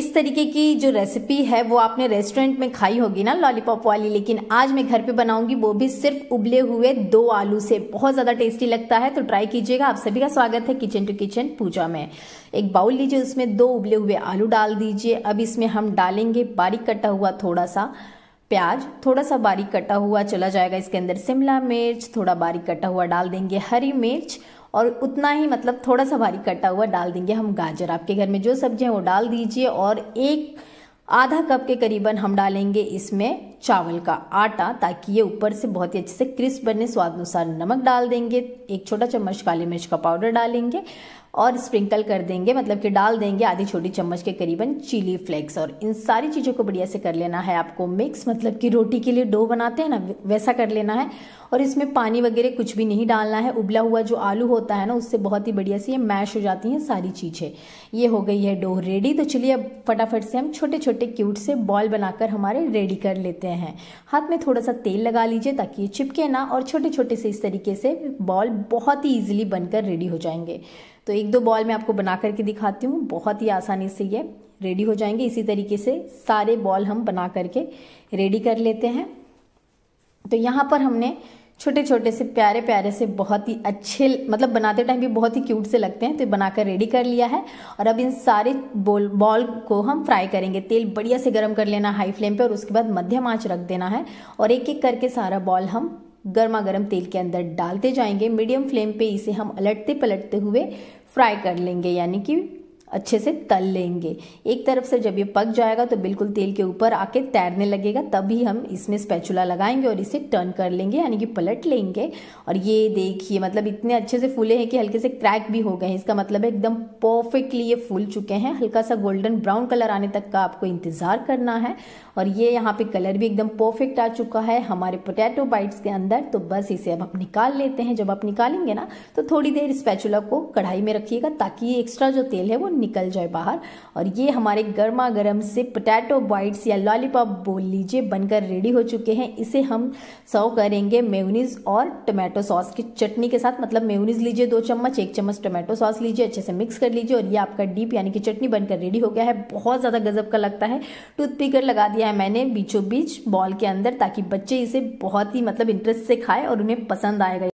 इस तरीके की जो रेसिपी है वो आपने रेस्टोरेंट में खाई होगी ना लॉलीपॉप वाली लेकिन आज मैं घर पे बनाऊंगी वो भी सिर्फ उबले हुए दो आलू से बहुत ज़्यादा टेस्टी लगता है तो ट्राई कीजिएगा आप सभी का स्वागत है किचन टू किचन पूजा में एक बाउल लीजिए उसमें दो उबले हुए आलू डाल दीजिए अब इसमें हम डालेंगे बारीक कटा हुआ थोड़ा सा प्याज थोड़ा सा बारीक कटा हुआ चला जाएगा इसके अंदर शिमला मिर्च थोड़ा बारीक कटा हुआ डाल देंगे हरी मिर्च और उतना ही मतलब थोड़ा सा भारी कटा हुआ डाल देंगे हम गाजर आपके घर में जो सब्जी है वो डाल दीजिए और एक आधा कप के करीबन हम डालेंगे इसमें चावल का आटा ताकि ये ऊपर से बहुत ही अच्छे से क्रिस्प बने स्वाद अनुसार नमक डाल देंगे एक छोटा चम्मच काली मिर्च का पाउडर डालेंगे और स्प्रिंकल कर देंगे मतलब कि डाल देंगे आधी छोटी चम्मच के करीबन चिली फ्लेक्स और इन सारी चीज़ों को बढ़िया से कर लेना है आपको मिक्स मतलब कि रोटी के लिए डो बनाते हैं ना वैसा कर लेना है और इसमें पानी वगैरह कुछ भी नहीं डालना है उबला हुआ जो आलू होता है ना उससे बहुत ही बढ़िया से ये मैश हो जाती हैं सारी चीज़ें ये हो गई है डो रेडी तो चलिए अब फटाफट से हम छोटे छोटे क्यूट से बॉल बनाकर हमारे रेडी कर लेते हैं लेते हैं हाथ में थोड़ा सा तेल लगा लीजिए ताकि ये चिपके ना और छोटे छोटे से इस तरीके से बॉल बहुत ही ईजिली बनकर रेडी हो जाएंगे तो एक दो बॉल मैं आपको बना करके दिखाती हूँ बहुत ही आसानी से ये रेडी हो जाएंगे इसी तरीके से सारे बॉल हम बना करके रेडी कर लेते हैं तो यहाँ पर हमने छोटे छोटे से प्यारे प्यारे से बहुत ही अच्छे मतलब बनाते टाइम भी बहुत ही क्यूट से लगते हैं तो बनाकर रेडी कर लिया है और अब इन सारे बोल बॉल को हम फ्राई करेंगे तेल बढ़िया से गर्म कर लेना हाई फ्लेम पे और उसके बाद मध्यम आँच रख देना है और एक एक करके सारा बॉल हम गर्मा गर्म तेल के अंदर डालते जाएंगे मीडियम फ्लेम पे इसे हम अलटते पलटते हुए फ्राई कर लेंगे यानी कि अच्छे से तल लेंगे एक तरफ से जब ये पक जाएगा तो बिल्कुल तेल के ऊपर आके तैरने लगेगा तभी हम इसमें स्पैचुला लगाएंगे और इसे टर्न कर लेंगे यानी कि पलट लेंगे और ये देखिए मतलब इतने अच्छे से फूले हैं कि हल्के से क्रैक भी हो गए हैं इसका मतलब है एकदम परफेक्टली ये फूल चुके हैं हल्का सा गोल्डन ब्राउन कलर आने तक का आपको इंतज़ार करना है और ये यहाँ पे कलर भी एकदम परफेक्ट आ चुका है हमारे पोटैटो बाइट्स के अंदर तो बस इसे अब आप निकाल लेते हैं जब आप निकालेंगे ना तो थोड़ी देर स्पैचुला को कढ़ाई में रखिएगा ताकि ये एक्स्ट्रा जो तेल है वो निकल जाए बाहर और ये हमारे गर्मा गर्म से पोटैटो बाइट्स या लॉलीपॉप बोल लीजिए बनकर रेडी हो चुके हैं इसे हम सर्व करेंगे मेयोनीज और टोमेटो सॉस की चटनी के साथ मतलब मेयोनीज लीजिए दो चम्मच एक चम्मच टोमेटो सॉस लीजिए अच्छे से मिक्स कर लीजिए और ये आपका डीप यानी कि चटनी बनकर रेडी हो गया है बहुत ज़्यादा गजब का लगता है टूथ पिकर लगा दिया है मैंने बीचों बीच बॉल के अंदर ताकि बच्चे इसे बहुत ही मतलब इंटरेस्ट से खाए और उन्हें पसंद आएगा